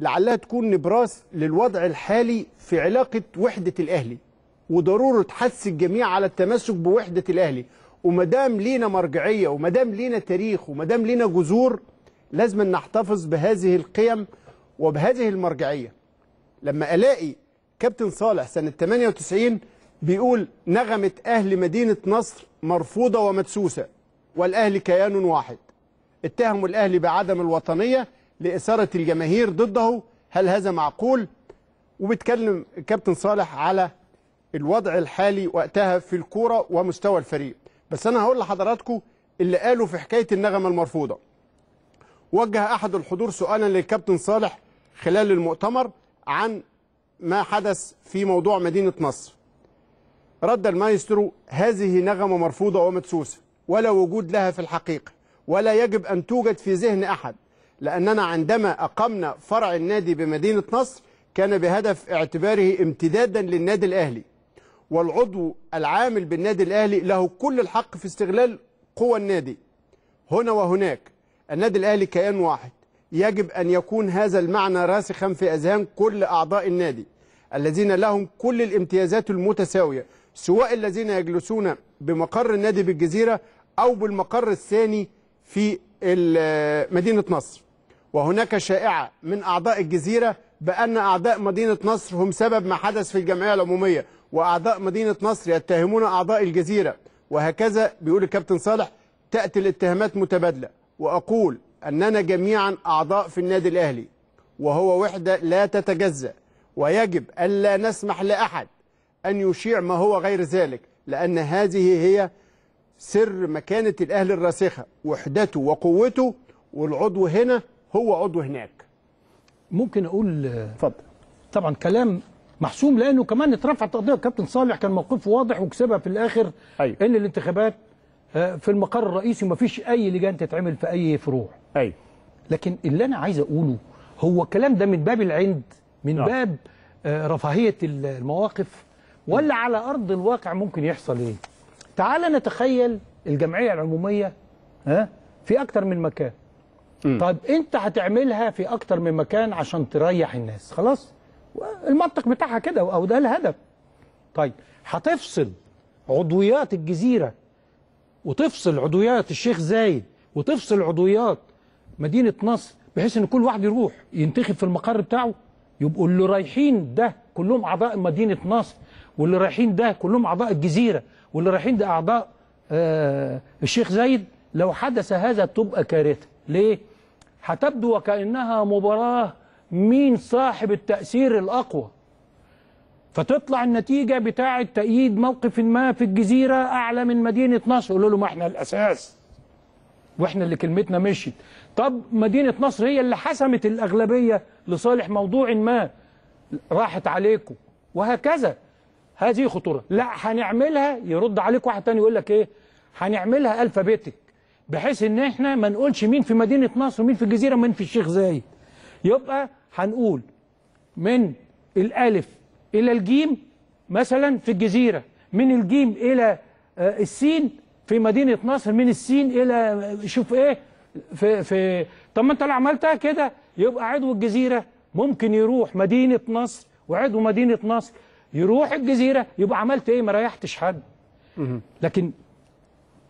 لعلها تكون نبراس للوضع الحالي في علاقة وحدة الأهلي وضرورة حث الجميع على التمسك بوحدة الأهلي ومدام لينا مرجعية ومدام لينا تاريخ ومدام لينا جذور لازم نحتفظ بهذه القيم وبهذه المرجعية لما ألاقي كابتن صالح سنة 98 بيقول نغمة أهل مدينة نصر مرفوضة ومدسوسة والأهل كيان واحد اتهموا الأهلي بعدم الوطنية لإثارة الجماهير ضده هل هذا معقول وبتكلم الكابتن صالح على الوضع الحالي وقتها في الكورة ومستوى الفريق بس أنا هقول لحضراتكم اللي قاله في حكاية النغمة المرفوضة وجه أحد الحضور سؤالا للكابتن صالح خلال المؤتمر عن ما حدث في موضوع مدينة نصر رد المايسترو هذه نغمة مرفوضة ومدسوسة ولا وجود لها في الحقيقة ولا يجب أن توجد في ذهن أحد لأننا عندما أقمنا فرع النادي بمدينة نصر كان بهدف اعتباره امتدادا للنادي الأهلي والعضو العامل بالنادي الأهلي له كل الحق في استغلال قوى النادي هنا وهناك النادي الأهلي كيان واحد يجب أن يكون هذا المعنى راسخا في أذهان كل أعضاء النادي الذين لهم كل الامتيازات المتساوية سواء الذين يجلسون بمقر النادي بالجزيرة أو بالمقر الثاني في مدينة نصر وهناك شائعة من أعضاء الجزيرة بأن أعضاء مدينة نصر هم سبب ما حدث في الجمعية العمومية وأعضاء مدينة نصر يتهمون أعضاء الجزيرة وهكذا بيقول الكابتن صالح تأتي الاتهامات متبادلة وأقول أننا جميعا أعضاء في النادي الأهلي وهو وحدة لا تتجزأ ويجب ألا نسمح لأحد أن يشيع ما هو غير ذلك لأن هذه هي سر مكانة الأهلي الراسخة وحدته وقوته والعضو هنا هو عضو هناك ممكن اقول اتفضل طبعا كلام محسوم لانه كمان اترفع قضيه كابتن صالح كان موقفه واضح وكسبها في الاخر أيوة. ان الانتخابات آه، في المقر الرئيسي ومفيش اي لجان تتعمل في اي فروع أيوة. لكن اللي انا عايز اقوله هو الكلام ده من باب العند من نعم. باب آه، رفاهيه المواقف ولا على ارض الواقع ممكن يحصل ايه تعال نتخيل الجمعيه العموميه ها آه، في اكتر من مكان طب انت هتعملها في اكتر من مكان عشان تريح الناس خلاص المنطق بتاعها كده او ده الهدف طيب هتفصل عضويات الجزيره وتفصل عضويات الشيخ زايد وتفصل عضويات مدينه نصر بحيث ان كل واحد يروح ينتخب في المقر بتاعه يبقوا اللي رايحين ده كلهم اعضاء مدينه نصر واللي رايحين ده كلهم اعضاء الجزيره واللي رايحين ده اعضاء آه الشيخ زايد لو حدث هذا تبقى كارثه ليه؟ هتبدو وكأنها مباراة مين صاحب التأثير الأقوى فتطلع النتيجة بتاعة تأييد موقف ما في الجزيرة أعلى من مدينة نصر يقولوا له ما احنا الأساس واحنا اللي كلمتنا مشيت طب مدينة نصر هي اللي حسمت الأغلبية لصالح موضوع ما راحت عليكم وهكذا هذه خطورة لا هنعملها يرد عليك واحد تاني يقول لك ايه هنعملها الفابيتك بحيث ان احنا ما نقولش مين في مدينه نصر ومين في الجزيره ومين في الشيخ زايد يبقى هنقول من الالف الى الجيم مثلا في الجزيره من الجيم الى آه، السين في مدينه نصر من السين الى آه، شوف ايه في في طب ما انت لو عملتها كده يبقى عضو الجزيره ممكن يروح مدينه نصر وعضو مدينه نصر يروح الجزيره يبقى عملت ايه ما ريحتش حد لكن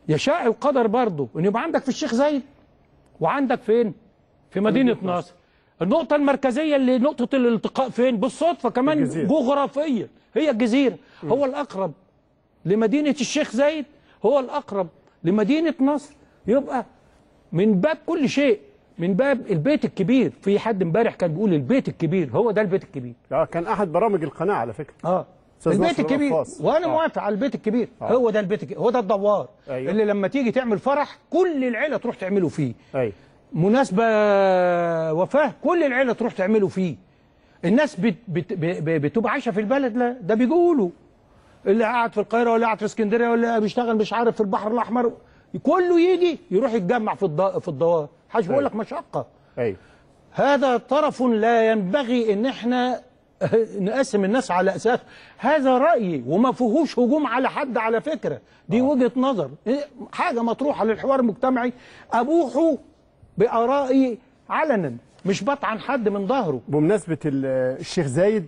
يشاء القدر برضه ان يبقى عندك في الشيخ زايد وعندك فين في مدينه نصر النقطة المركزية اللي نقطة الالتقاء فين؟ بالصدفة كمان الجزيرة. جغرافيا هي الجزيرة هو الأقرب لمدينة الشيخ زايد هو الأقرب لمدينة نصر يبقى من باب كل شيء من باب البيت الكبير في حد امبارح كان بيقول البيت الكبير هو ده البيت الكبير اه كان احد برامج القناه على فكره اه البيت الكبير وانا آه. موافق على البيت الكبير آه. هو ده البيت هو ده الدوار أيوه. اللي لما تيجي تعمل فرح كل العيله تروح تعمله فيه أيوه. مناسبه وفاه كل العيله تروح تعمله فيه الناس بت بت بتبقى عايشه في البلد لا ده بيقولوا اللي قاعد في القاهره ولا قاعد في اسكندريه ولا بيشتغل مش عارف في البحر الاحمر كله يجي يروح يتجمع في الد... في الدوار حاج بيقول أيوه. لك مشقه ايوه هذا طرف لا ينبغي ان احنا نقسم الناس على اساس هذا رايي وما فيهوش هجوم على حد على فكره دي أوه. وجهه نظر إيه، حاجه مطروحه للحوار المجتمعي ابوحه بارائي علنا مش بطعن حد من ظهره بمناسبه الشيخ زايد